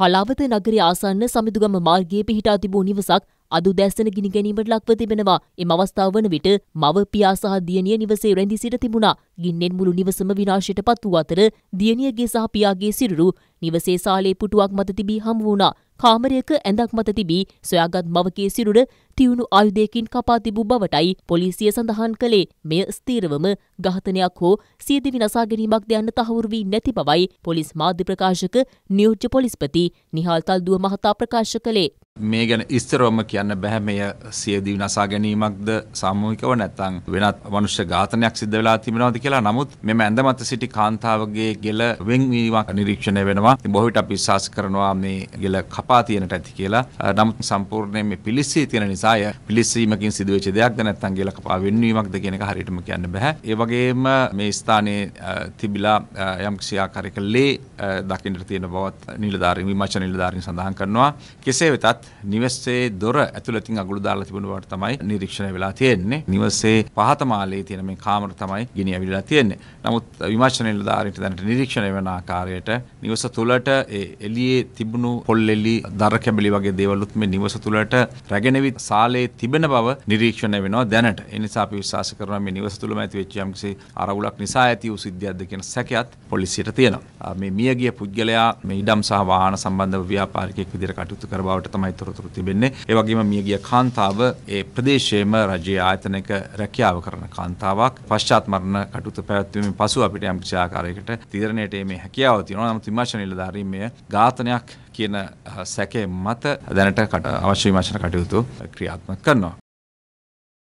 හලාවත නගරය ආසන්න සමිදුගම මාර්ගයේ පිහිටා තිබූ නිවසක් අදු දැස්සන ගිනි ගැනීමට ලක්ව තිබෙනවා. එම අවස්ථාව වන විට මව පියා සහ දියණිය නිවසේ රැඳී සිට තිබුණා. ගින්නෙන් මුළු නිවසම විනාශයට පත් වූ අතර දියණියගේ සහ පියාගේ සිරුරු නිවසේ සාලේ පුටුවක් මත තිබී හමු වුණා. කාමරයක ඇඳක් මත තිබී සොයාගත් මවකේ සිරුර තියුණු ආයුධයකින් කපා තිබූ බවටයි පොලිසිය සඳහන් කළේ. මෙය ස්ථීරවම ඝාතනයක් හෝ සියදිවි නසා ගැනීමක් ද යන්න තහවුරු වී නැති බවයි පොලිස් මාධ්‍ය ප්‍රකාශක නියෝජ්‍ය පොලිස්පති නිහාල් තල්දුව මහතා ප්‍රකාශ කළේ. මේ ගැන ඉස්තරවම කියන්න බැහැ මෙය සියදී විනාසා ගැනීමක්ද සාමූහිකව නැත්නම් වෙනත් මනුෂ්‍ය ඝාතනයක් සිද්ධ වෙලා තිබෙනවද කියලා. නමුත් මෙම ඇඳ මත සිටි කාන්තාවගේ ගෙල වෙන්වීමක් නිරීක්ෂණය වෙනවා. කරනවා. ඉතින් බොහෝ විට අපි විශ්වාස කරනවා මේ ගෙල කපා තියෙනට ඇති කියලා. නමුත් සම්පූර්ණයෙන් මේ පිලිස්සී තියෙන නිසාය පිලිස්සීමකින් සිදුවෙච්ච දෙයක්ද නැත්නම් ගෙල කපා වෙන්වීමක්ද කියන එක හරියටම කියන්න බෑ. ඒ වගේම මේ ස්ථානයේ තිබිලා යම් කිසි ආකාරයක ලේ දකින්නට තියෙන බවත් නිලධාරීන් විමර්ශන නිලධාරීන් සඳහන් කරනවා. කෙසේ වෙතත් නිවසේ දොර ඇතුළතින් අගුළු දාලා තිබුණ බවට තමයි නිරීක්ෂණය වෙලා තියෙන්නේ. නිවසේ පහත මාලේ තියෙන මේ කාමර තමයි ගෙනියවිලා තියෙන්නේ. නමුත් විමර්ශන නිලධාරීන්ට දැනට නිරීක්ෂණය වෙන ආකාරයට නිවස තුළට එලියේ තිබුණු පොල්ලෙලි දර කැබලි වගේ දේවලුත් මේ නිවස තුළට රැගෙනවි සාලේ තිබෙන බව නිරීක්ෂණය වෙනවා දැනට. ඒ නිසා අපි විශ්වාස කරනවා මේ නිවස තුළම ඇති වෙච්ච යම්කිසි අරගලක් නිසා ඇති වූ සිද්ධියක්ද කියන සැකයක් පොලිසියට තියෙනවා. මේ මියගිය පුද්ගලයා මේ ඉඩම් සහ වාහන සම්බන්ධව ව්‍යාපාරිකයෙක් විදිහට කටයුතු කර බවට තමයි තොරතුරු තිබෙන්නේ. ඒ වගේම මියගිය කාන්තාව ඒ ප්‍රදේශයේම රජයේ ආයතනයක රැකියාව කරන කාන්තාවක් පශ්චාත් මරණ කටයුතු පැවැත්වීමෙන් පසු අපිට යම්කිසි ආකාරයකට තීරණයට මේ හැකියාව තියෙනවා. නමුත් විමර්ශන නිලධාරීන්මය ඝාතනයක් කියන සැකේ මත දැනට අවශ්‍ය විමර්ශන කටයුතු ක්‍රියාත්මක කරනවා.